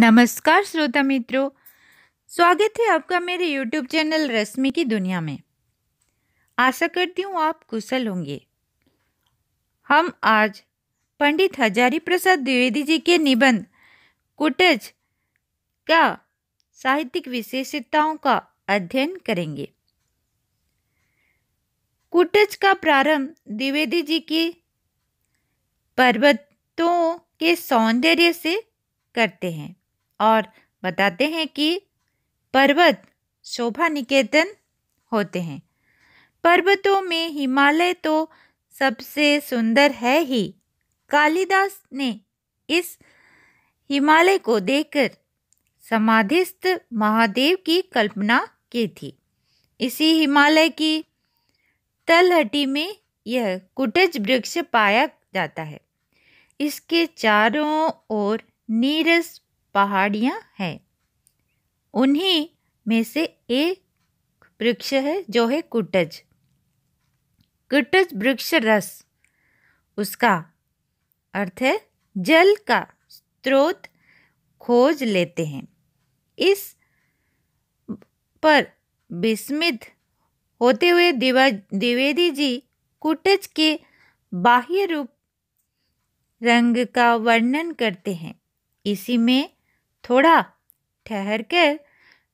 नमस्कार श्रोता मित्रों स्वागत है आपका मेरे यूट्यूब चैनल रश्मि की दुनिया में आशा करती हूँ आप कुशल होंगे हम आज पंडित हजारी प्रसाद द्विवेदी जी के निबंध कुटज का साहित्यिक विशेषताओं का अध्ययन करेंगे कुटज का प्रारंभ द्विवेदी जी के पर्वतों के सौंदर्य से करते हैं और बताते हैं कि पर्वत शोभा निकेतन होते हैं पर्वतों में हिमालय तो सबसे सुंदर है ही कालिदास ने इस हिमालय को देखकर समाधिस्थ महादेव की कल्पना की थी इसी हिमालय की तलहटी में यह कुटज वृक्ष पाया जाता है इसके चारों ओर नीरस पहाड़ियाँ हैं उन्हीं में से एक वृक्ष है जो है कुटज कुटज वृक्ष रस उसका अर्थ है जल का स्रोत खोज लेते हैं इस पर विस्मित होते हुए दिवा द्विवेदी जी कुटज के बाह्य रूप रंग का वर्णन करते हैं इसी में थोड़ा ठहर कर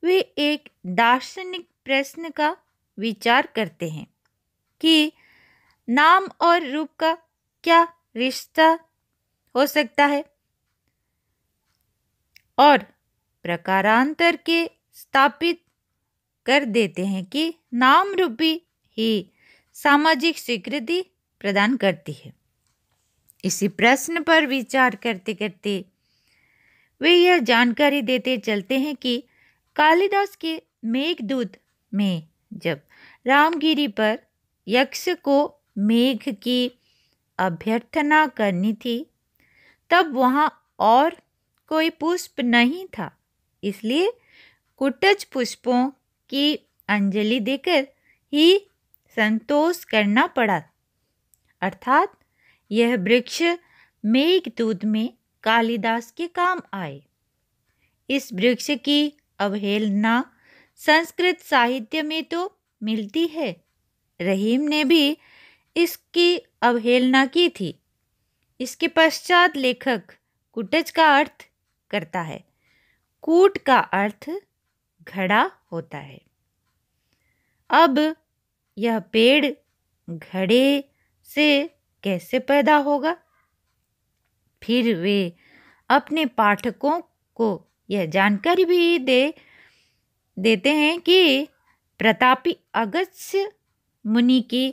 वे एक दार्शनिक प्रश्न का विचार करते हैं कि नाम और रूप का क्या रिश्ता हो सकता है और प्रकारांतर के स्थापित कर देते हैं कि नाम रूपी ही सामाजिक स्वीकृति प्रदान करती है इसी प्रश्न पर विचार करते करते वे यह जानकारी देते चलते हैं कि कालिदास के मेघदूत में जब रामगिरी पर यक्ष को मेघ की अभ्यर्थना करनी थी तब वहाँ और कोई पुष्प नहीं था इसलिए कुटज पुष्पों की अंजलि देकर ही संतोष करना पड़ा अर्थात यह वृक्ष मेघ दूध में कालिदास के काम आए इस वृक्ष की अवहेलना संस्कृत साहित्य में तो मिलती है रहीम ने भी इसकी अवहेलना की थी इसके पश्चात लेखक कुटज का अर्थ करता है कूट का अर्थ घड़ा होता है अब यह पेड़ घड़े से कैसे पैदा होगा फिर वे अपने पाठकों को यह जानकारी भी दे देते हैं कि प्रतापी अगस्त्य मुनि की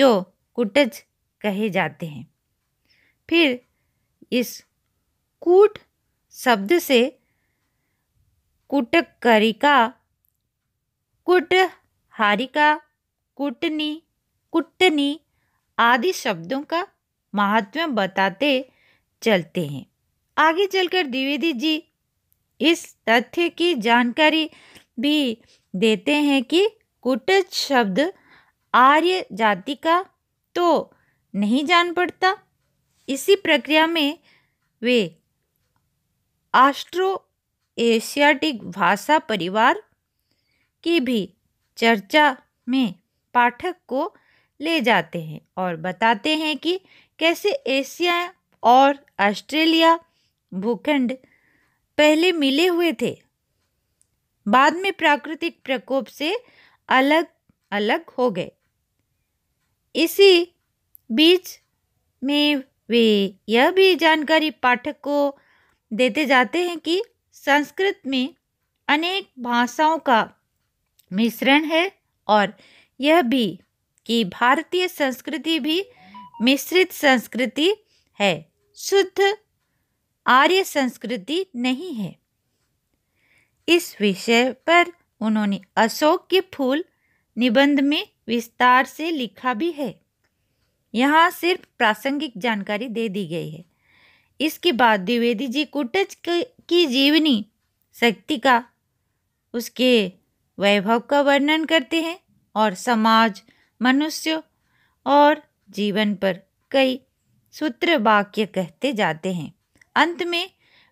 जो कुटज कहे जाते हैं फिर इस कूट शब्द से कुटकरिका कुटहारिका कुटनी कुटनी आदि शब्दों का महत्व बताते चलते हैं आगे चलकर द्विवेदी जी इस तथ्य की जानकारी भी देते हैं कि कुटज शब्द आर्य जाति का तो नहीं जान पड़ता इसी प्रक्रिया में वे आस्ट्रो एशियाटिक भाषा परिवार की भी चर्चा में पाठक को ले जाते हैं और बताते हैं कि कैसे एशिया और ऑस्ट्रेलिया भूखंड पहले मिले हुए थे बाद में प्राकृतिक प्रकोप से अलग अलग हो गए इसी बीच में वे यह भी जानकारी पाठक को देते जाते हैं कि संस्कृत में अनेक भाषाओं का मिश्रण है और यह भी कि भारतीय संस्कृति भी मिश्रित संस्कृति है शुद्ध आर्य संस्कृति नहीं है इस विषय पर उन्होंने अशोक के फूल निबंध में विस्तार से लिखा भी है यहाँ सिर्फ प्रासंगिक जानकारी दे दी गई है इसके बाद द्विवेदी जी कुटज की जीवनी शक्ति का उसके वैभव का वर्णन करते हैं और समाज मनुष्य और जीवन पर कई सूत्र वाक्य कहते जाते हैं अंत में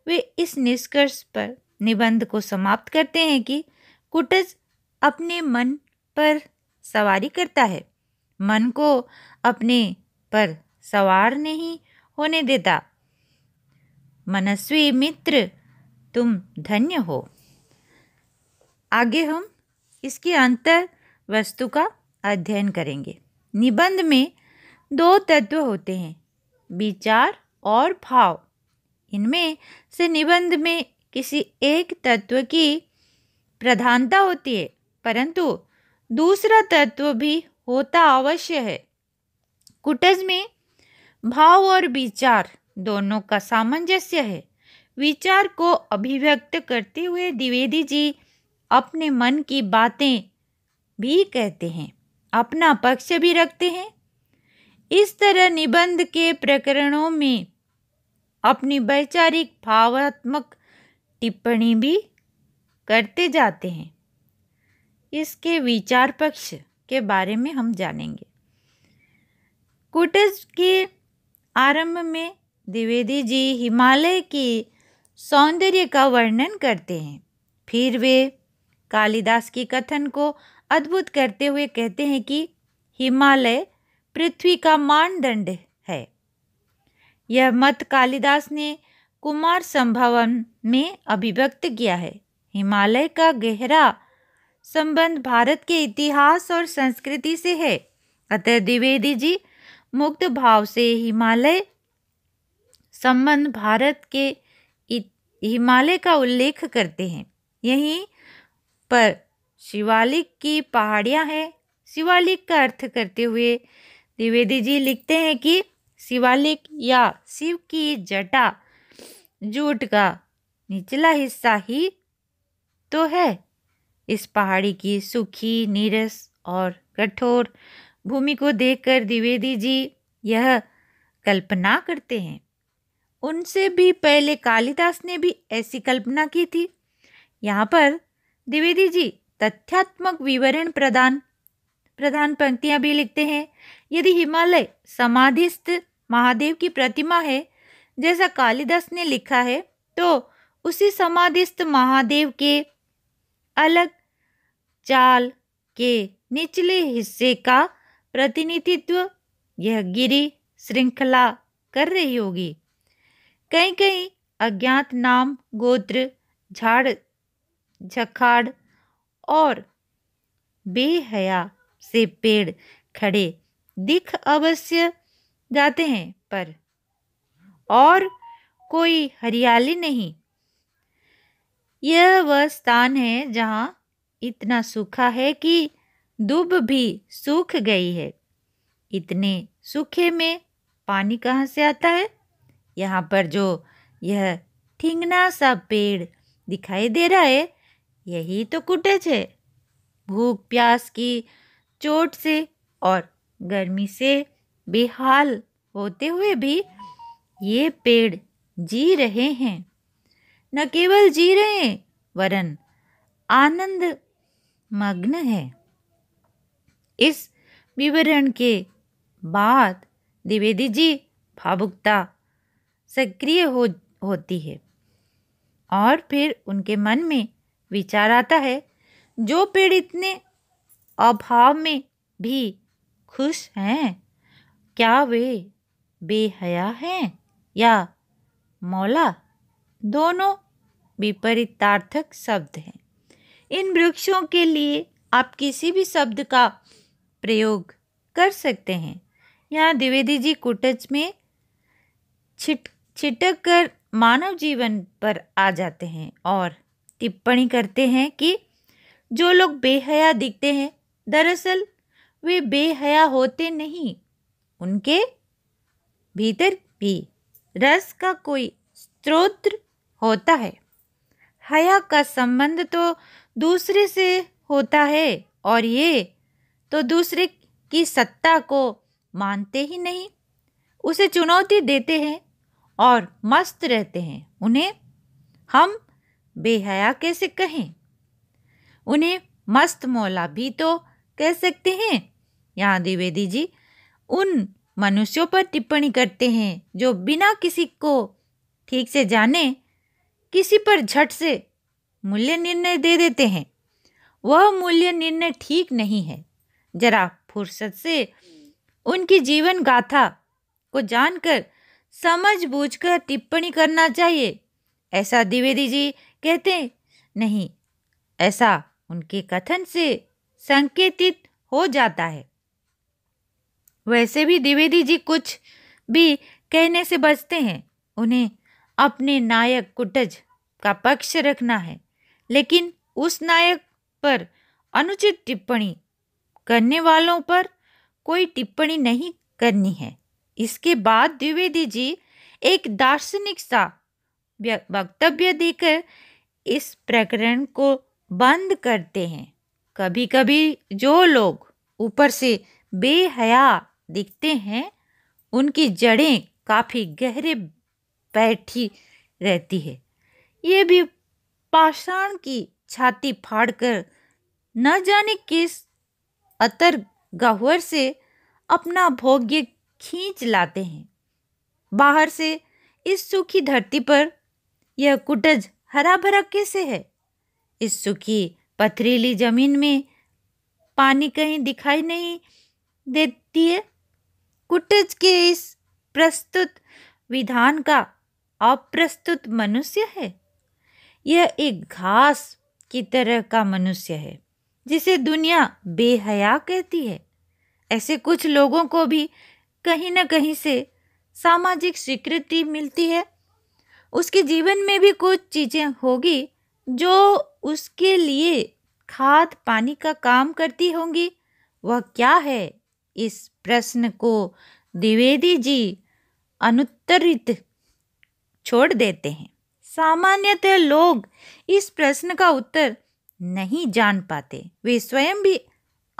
वे इस निष्कर्ष पर निबंध को समाप्त करते हैं कि कुटज अपने मन पर सवारी करता है मन को अपने पर सवार नहीं होने देता मनस्वी मित्र तुम धन्य हो आगे हम इसके अंतर वस्तु का अध्ययन करेंगे निबंध में दो तत्व होते हैं विचार और भाव इनमें से निबंध में किसी एक तत्व की प्रधानता होती है परंतु दूसरा तत्व भी होता अवश्य है कुटज में भाव और विचार दोनों का सामंजस्य है विचार को अभिव्यक्त करते हुए द्विवेदी जी अपने मन की बातें भी कहते हैं अपना पक्ष भी रखते हैं इस तरह निबंध के प्रकरणों में अपनी वैचारिक भावात्मक टिप्पणी भी करते जाते हैं इसके विचार पक्ष के बारे में हम जानेंगे कुटज के आरंभ में द्विवेदी जी हिमालय की सौंदर्य का वर्णन करते हैं फिर वे कालिदास की कथन को अद्भुत करते हुए कहते हैं कि हिमालय पृथ्वी का मानदंड है यह मत कालिदास ने कुमार संभवन में अभिव्यक्त किया है हिमालय का गहरा संबंध भारत के इतिहास और संस्कृति से है अतः द्विवेदी जी मुक्त भाव से हिमालय संबंध भारत के हिमालय का उल्लेख करते हैं यहीं पर शिवालिक की पहाड़ियाँ हैं शिवालिक का अर्थ करते हुए द्विवेदी जी लिखते हैं कि शिवालिक या शिव की जटा जूट का निचला हिस्सा ही तो है इस पहाड़ी की सूखी नीरस और कठोर भूमि को देखकर द्विवेदी जी यह कल्पना करते हैं उनसे भी पहले कालिदास ने भी ऐसी कल्पना की थी यहाँ पर द्विवेदी जी तथ्यात्मक विवरण प्रदान प्रधान पंक्तियां भी लिखते हैं यदि हिमालय समाधिस्थ महादेव की प्रतिमा है जैसा कालिदास ने लिखा है तो उसी समाधिस्थ महादेव के अलग चाल के निचले हिस्से का प्रतिनिधित्व यह गिरी श्रृंखला कर रही होगी कहीं कहीं अज्ञात नाम गोत्र झाड़ झखाड़ और बेहया से पेड़ खड़े दिख अवश्य जाते हैं पर और कोई हरियाली नहीं यह वह स्थान है जहाँ इतना सूखा है कि दुब भी सूख गई है इतने सूखे में पानी कहाँ से आता है यहाँ पर जो यह ठिंगना सा पेड़ दिखाई दे रहा है यही तो कुटेज है भूख प्यास की चोट से और गर्मी से बेहाल होते हुए भी ये पेड़ जी रहे हैं न केवल जी रहे हैं वरन आनंद मग्न है इस विवरण के बाद द्विवेदी जी भावुकता सक्रिय हो होती है और फिर उनके मन में विचार आता है जो पेड़ इतने अभाव में भी खुश हैं क्या वे बेहया हैं या मौला दोनों विपरीतार्थक शब्द हैं इन वृक्षों के लिए आप किसी भी शब्द का प्रयोग कर सकते हैं यहाँ द्विवेदी जी कुटच में छिट छिटक कर मानव जीवन पर आ जाते हैं और टिप्पणी करते हैं कि जो लोग बेहया दिखते हैं दरअसल वे बेहया होते नहीं उनके भीतर भी रस का कोई स्रोत होता है हया का संबंध तो दूसरे से होता है और ये तो दूसरे की सत्ता को मानते ही नहीं उसे चुनौती देते हैं और मस्त रहते हैं उन्हें हम बेहया कैसे कहें उन्हें मस्त मौला भी तो कह सकते हैं यहाँ द्विवेदी जी उन मनुष्यों पर टिप्पणी करते हैं जो बिना किसी को ठीक से जाने किसी पर झट से मूल्य निर्णय दे देते हैं वह मूल्य निर्णय ठीक नहीं है जरा फुर्सत से उनकी जीवन गाथा को जानकर समझ बूझ कर टिप्पणी करना चाहिए ऐसा द्विवेदी जी कहते नहीं ऐसा उनके कथन से संकेतित हो जाता है वैसे भी द्विवेदी जी कुछ भी कहने से बचते हैं उन्हें अपने नायक कुटज का पक्ष रखना है लेकिन उस नायक पर अनुचित टिप्पणी करने वालों पर कोई टिप्पणी नहीं करनी है इसके बाद द्विवेदी जी एक दार्शनिक सा वक्तव्य देकर इस प्रकरण को बंद करते हैं कभी कभी जो लोग ऊपर से बेहया दिखते हैं उनकी जड़ें काफ़ी गहरे बैठी रहती है ये भी पाषाण की छाती फाड़कर न जाने किस अतर गहवर से अपना भोग्य खींच लाते हैं बाहर से इस सूखी धरती पर यह कुटज हरा भरा कैसे है इस सूखी पथरीली जमीन में पानी कहीं दिखाई नहीं देती है कुटज के इस प्रस्तुत विधान का अप्रस्तुत मनुष्य है यह एक घास की तरह का मनुष्य है जिसे दुनिया बेहया कहती है ऐसे कुछ लोगों को भी कहीं न कहीं से सामाजिक स्वीकृति मिलती है उसके जीवन में भी कुछ चीज़ें होगी जो उसके लिए खाद पानी का काम करती होंगी वह क्या है इस प्रश्न को द्विवेदी जी अनुत्तरित छोड़ देते हैं सामान्यतः लोग इस प्रश्न का उत्तर नहीं जान पाते वे स्वयं भी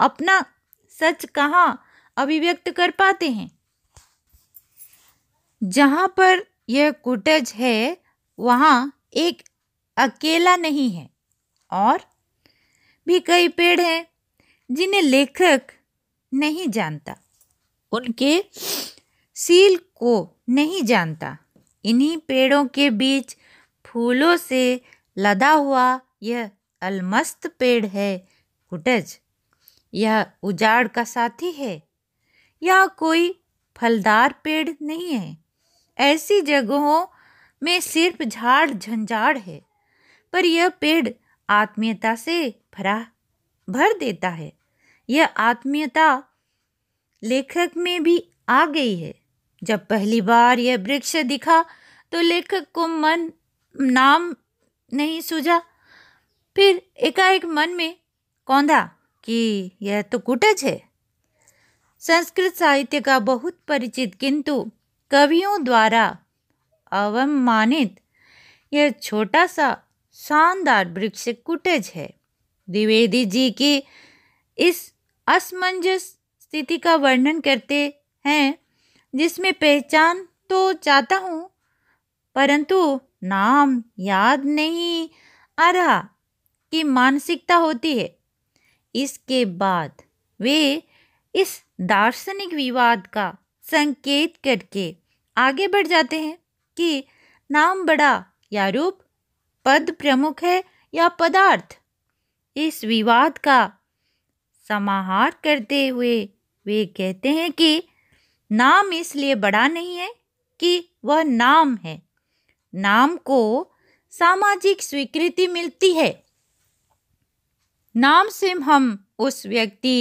अपना सच कहाँ अभिव्यक्त कर पाते हैं जहाँ पर यह कुटज है वहाँ एक अकेला नहीं है और भी कई पेड़ हैं जिन्हें लेखक नहीं जानता उनके सील को नहीं जानता इन्हीं पेड़ों के बीच फूलों से लदा हुआ यह अलमस्त पेड़ है कुटज यह उजाड़ का साथी है यह कोई फलदार पेड़ नहीं है ऐसी जगहों में सिर्फ झाड़ झंझाड़ है पर यह पेड़ आत्मीयता से भरा भर देता है यह आत्मीयता लेखक में भी आ गई है जब पहली बार यह वृक्ष दिखा तो लेखक को मन नाम नहीं सूझा फिर एकाएक मन में कौंधा कि यह तो कुटज है संस्कृत साहित्य का बहुत परिचित किंतु कवियों द्वारा अवमानित यह छोटा सा शानदार वृक्ष कुटेज है द्विवेदी जी की इस असमंजस स्थिति का वर्णन करते हैं जिसमें पहचान तो चाहता हूँ परंतु नाम याद नहीं आ रहा की मानसिकता होती है इसके बाद वे इस दार्शनिक विवाद का संकेत करके आगे बढ़ जाते हैं कि नाम बड़ा या रूप पद प्रमुख है या पदार्थ इस विवाद का समाहार करते हुए वे कहते हैं कि नाम इसलिए बड़ा नहीं है कि वह नाम है नाम को सामाजिक स्वीकृति मिलती है नाम से हम उस व्यक्ति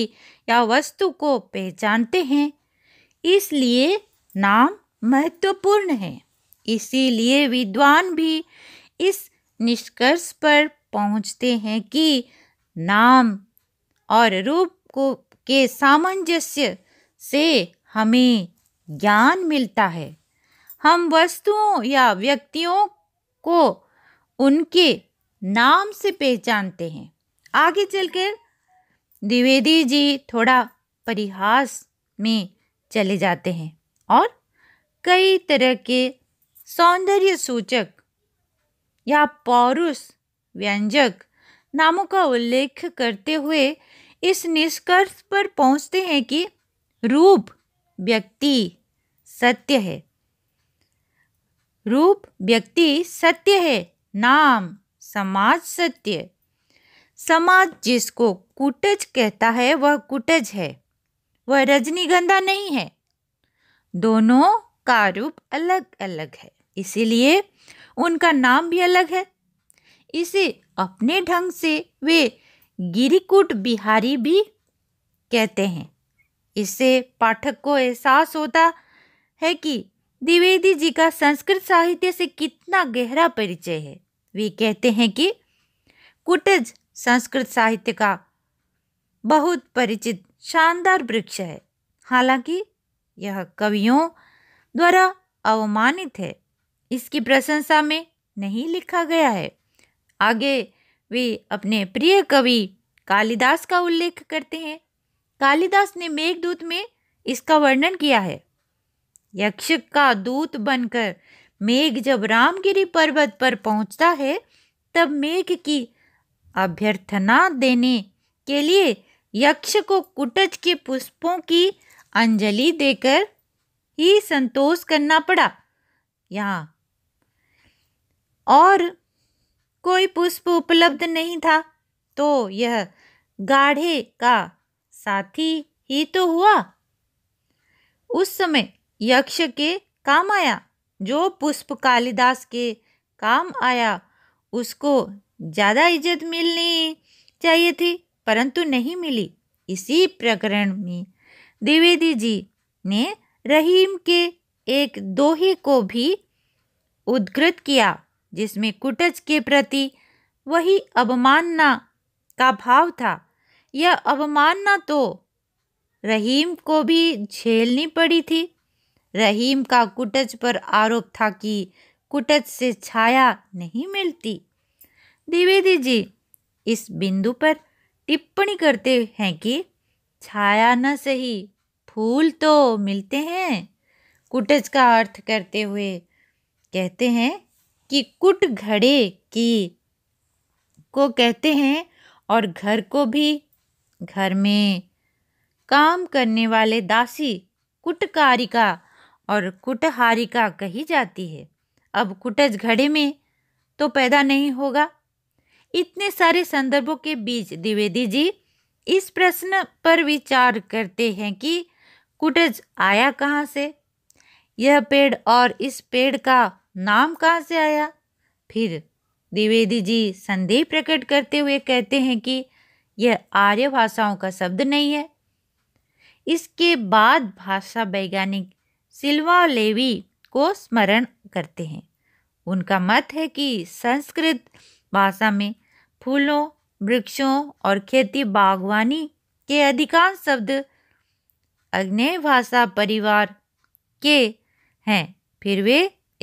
या वस्तु को पहचानते हैं इसलिए नाम महत्वपूर्ण है इसीलिए विद्वान भी इस निष्कर्ष पर पहुंचते हैं कि नाम और रूप को के सामंजस्य से हमें ज्ञान मिलता है हम वस्तुओं या व्यक्तियों को उनके नाम से पहचानते हैं आगे चलकर द्विवेदी जी थोड़ा परिहास में चले जाते हैं और कई तरह के सौंदर्य सूचक या पौरुष व्यंजक नामों का उल्लेख करते हुए इस निष्कर्ष पर पहुंचते हैं कि रूप व्यक्ति सत्य है रूप व्यक्ति सत्य है नाम समाज सत्य समाज जिसको कुटज कहता है वह कुटज है वह रजनीगंधा नहीं है दोनों का रूप अलग अलग है इसीलिए उनका नाम भी अलग है इसे अपने ढंग से वे गिरिकुट बिहारी भी कहते हैं इससे पाठक को एहसास होता है कि द्विवेदी जी का संस्कृत साहित्य से कितना गहरा परिचय है वे कहते हैं कि कुटज संस्कृत साहित्य का बहुत परिचित शानदार वृक्ष है हालांकि यह कवियों द्वारा अवमानित है इसकी प्रशंसा में नहीं लिखा गया है आगे वे अपने प्रिय कवि कालिदास का उल्लेख करते हैं कालिदास ने मेघदूत में इसका वर्णन किया है यक्ष का दूत बनकर मेघ जब रामगिरी पर्वत पर पहुंचता है तब मेघ की अभ्यर्थना देने के लिए यक्ष को कुटज के पुष्पों की अंजलि देकर ही संतोष करना पड़ा यहाँ और कोई पुष्प उपलब्ध नहीं था तो यह गाढ़े का साथी ही तो हुआ उस समय यक्ष के काम आया जो पुष्प कालिदास के काम आया उसको ज़्यादा इज्जत मिलनी चाहिए थी परंतु नहीं मिली इसी प्रकरण में द्विवेदी जी ने रहीम के एक दोहे को भी उद्घृत किया जिसमें कुटज के प्रति वही अवमानना का भाव था यह अवमानना तो रहीम को भी झेलनी पड़ी थी रहीम का कुटज पर आरोप था कि कुटज से छाया नहीं मिलती द्विवेदी जी इस बिंदु पर टिप्पणी करते हैं कि छाया न सही फूल तो मिलते हैं कुटज का अर्थ करते हुए कहते हैं कि कुट घड़े की को कहते हैं और घर को भी घर में काम करने वाले दासी कुटकारिका और कुटहारिका कही जाती है अब कुटज घड़े में तो पैदा नहीं होगा इतने सारे संदर्भों के बीच द्विवेदी जी इस प्रश्न पर विचार करते हैं कि कुटज आया कहाँ से यह पेड़ और इस पेड़ का नाम कहाँ से आया फिर द्विवेदी जी संदेह प्रकट करते हुए कहते हैं कि यह आर्य भाषाओं का शब्द नहीं है इसके बाद भाषा वैज्ञानिक सिल्वा लेवी को स्मरण करते हैं उनका मत है कि संस्कृत भाषा में फूलों वृक्षों और खेती बागवानी के अधिकांश शब्द अग्नेय भाषा परिवार के हैं फिर वे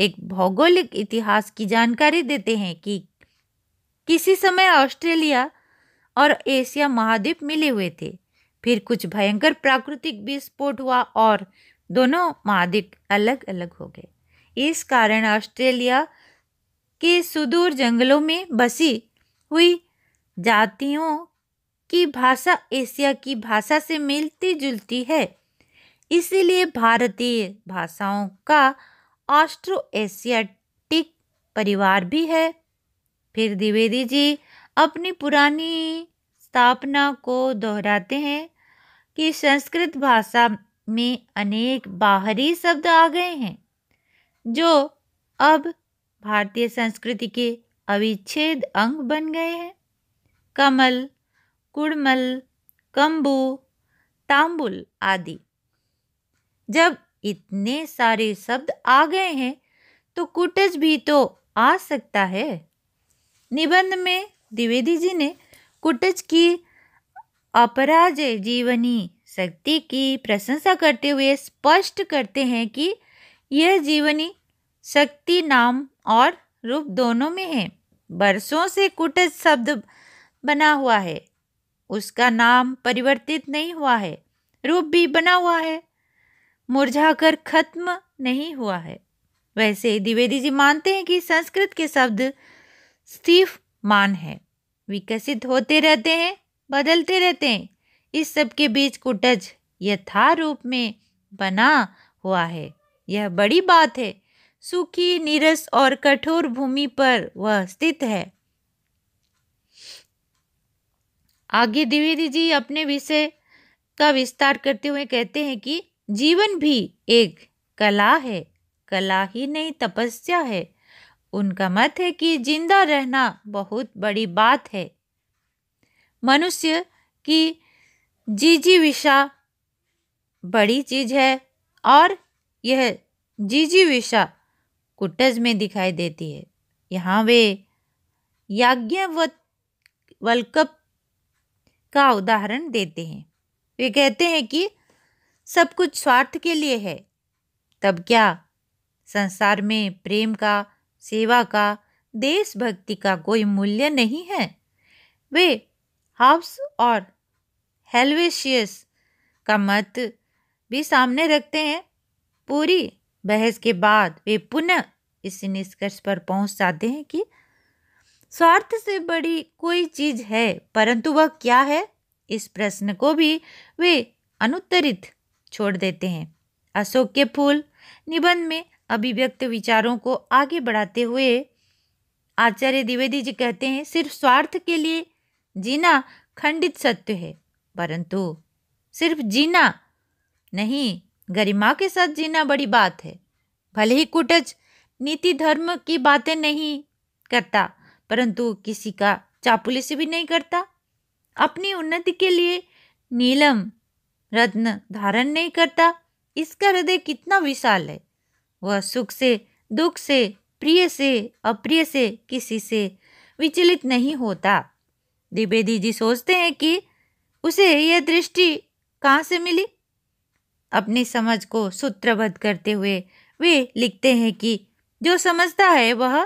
एक भौगोलिक इतिहास की जानकारी देते हैं कि किसी समय ऑस्ट्रेलिया और एशिया महाद्वीप मिले हुए थे फिर कुछ भयंकर प्राकृतिक विस्फोट हुआ और दोनों महाद्वीप अलग अलग हो गए इस कारण ऑस्ट्रेलिया के सुदूर जंगलों में बसी हुई जातियों की भाषा एशिया की भाषा से मिलती जुलती है इसीलिए भारतीय भाषाओं का ऑस्ट्रो एशियाटिक परिवार भी है फिर द्विवेदी जी अपनी पुरानी स्थापना को दोहराते हैं कि संस्कृत भाषा में अनेक बाहरी शब्द आ गए हैं जो अब भारतीय संस्कृति के अविच्छेद अंग बन गए हैं कमल कुड़मल कंबू तांबुल आदि जब इतने सारे शब्द आ गए हैं तो कुटज भी तो आ सकता है निबंध में द्विवेदी जी ने कुटज की अपराजय जीवनी शक्ति की प्रशंसा करते हुए स्पष्ट करते हैं कि यह जीवनी शक्ति नाम और रूप दोनों में है बरसों से कुटज शब्द बना हुआ है उसका नाम परिवर्तित नहीं हुआ है रूप भी बना हुआ है मुरझाकर खत्म नहीं हुआ है वैसे द्विवेदी जी मानते हैं कि संस्कृत के शब्द स्थिफ मान है विकसित होते रहते हैं बदलते रहते हैं इस सब के बीच कुटज यथा रूप में बना हुआ है यह बड़ी बात है सुखी नीरस और कठोर भूमि पर वह स्थित है आगे द्विवेदी जी अपने विषय का विस्तार करते हुए कहते हैं कि जीवन भी एक कला है कला ही नहीं तपस्या है उनका मत है कि जिंदा रहना बहुत बड़ी बात है मनुष्य की जीजीविषा बड़ी चीज है और यह जीजीविषा कुटज में दिखाई देती है यहाँ वे याज्ञवत वल्कप का उदाहरण देते हैं वे कहते हैं कि सब कुछ स्वार्थ के लिए है तब क्या संसार में प्रेम का सेवा का देशभक्ति का कोई मूल्य नहीं है वे हाउस और हेलवेशियस का मत भी सामने रखते हैं पूरी बहस के बाद वे पुनः इस निष्कर्ष पर पहुंच जाते हैं कि स्वार्थ से बड़ी कोई चीज है परंतु वह क्या है इस प्रश्न को भी वे अनुत्तरित छोड़ देते हैं अशोक के फूल निबंध में अभिव्यक्त विचारों को आगे बढ़ाते हुए आचार्य द्विवेदी जी कहते हैं सिर्फ स्वार्थ के लिए जीना खंडित सत्य है परंतु सिर्फ जीना नहीं गरिमा के साथ जीना बड़ी बात है भले ही कुटज नीति धर्म की बातें नहीं करता परंतु किसी का चापुले से भी नहीं करता अपनी उन्नति के लिए नीलम रत्न धारण नहीं करता इसका हृदय कितना विशाल है वह सुख से दुख से प्रिय से अप्रिय से किसी से विचलित नहीं होता द्विवेदी जी सोचते हैं कि उसे यह दृष्टि कहाँ से मिली अपनी समझ को सूत्रबद्ध करते हुए वे लिखते हैं कि जो समझता है वह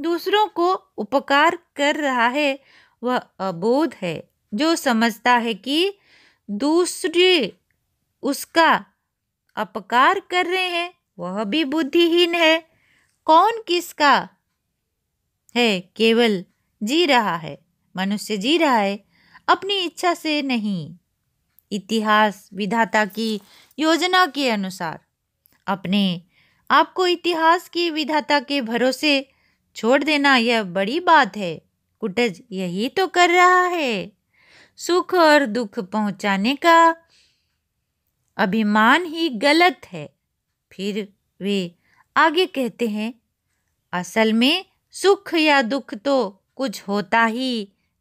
दूसरों को उपकार कर रहा है वह अबोध है जो समझता है कि दूसरे उसका अपकार कर रहे हैं वह भी बुद्धिहीन है कौन किसका है केवल जी रहा है मनुष्य जी रहा है अपनी इच्छा से नहीं इतिहास विधाता की योजना के अनुसार अपने आप को इतिहास की विधाता के भरोसे छोड़ देना यह बड़ी बात है कुटज यही तो कर रहा है सुख और दुख पहुंचाने का अभिमान ही गलत है फिर वे आगे कहते हैं असल में सुख या दुख तो कुछ होता ही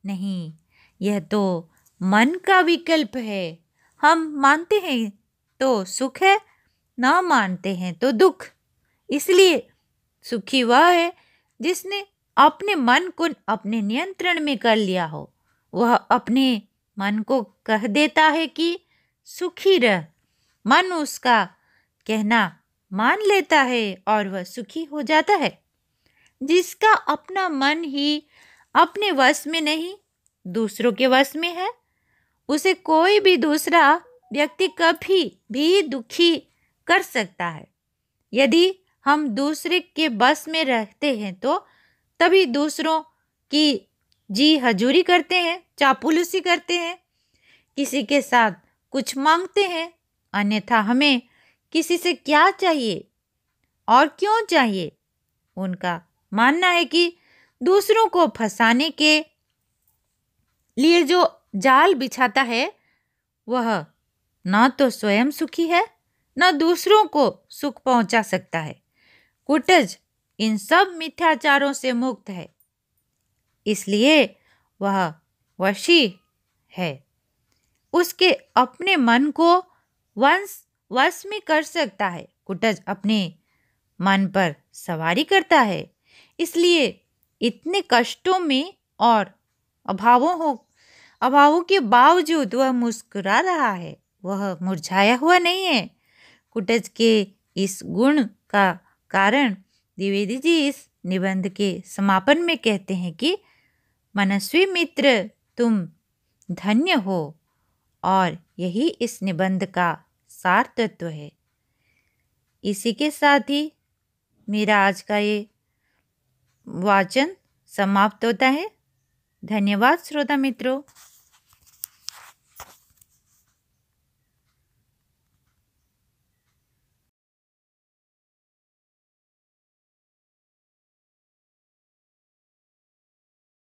नहीं यह तो मन का विकल्प है हम मानते हैं तो सुख है ना मानते हैं तो दुख इसलिए सुखी वह है जिसने अपने मन को अपने नियंत्रण में कर लिया हो वह अपने मन को कह देता है कि सुखी रह मन उसका कहना मान लेता है और वह सुखी हो जाता है जिसका अपना मन ही अपने वश में नहीं दूसरों के वश में है उसे कोई भी दूसरा व्यक्ति कभी भी दुखी कर सकता है यदि हम दूसरे के बस में रहते हैं तो तभी दूसरों की जी हजूरी करते हैं चापुलूसी करते हैं किसी के साथ कुछ मांगते हैं अन्यथा हमें किसी से क्या चाहिए और क्यों चाहिए उनका मानना है कि दूसरों को फंसाने के लिए जो जाल बिछाता है वह न तो स्वयं सुखी है न दूसरों को सुख पहुंचा सकता है कुटज इन सब मिथ्याचारों से मुक्त है इसलिए वह वशी है उसके अपने मन को वंश वश में कर सकता है कुटज अपने मन पर सवारी करता है इसलिए इतने कष्टों में और अभावों हो अभावों के बावजूद वह मुस्कुरा रहा है वह मुरझाया हुआ नहीं है कुटज के इस गुण का कारण द्विवेदी जी इस निबंध के समापन में कहते हैं कि मनस्वी मित्र तुम धन्य हो और यही इस निबंध का सार तत्व है इसी के साथ ही मेरा आज का ये वाचन समाप्त होता है धन्यवाद श्रोता मित्रों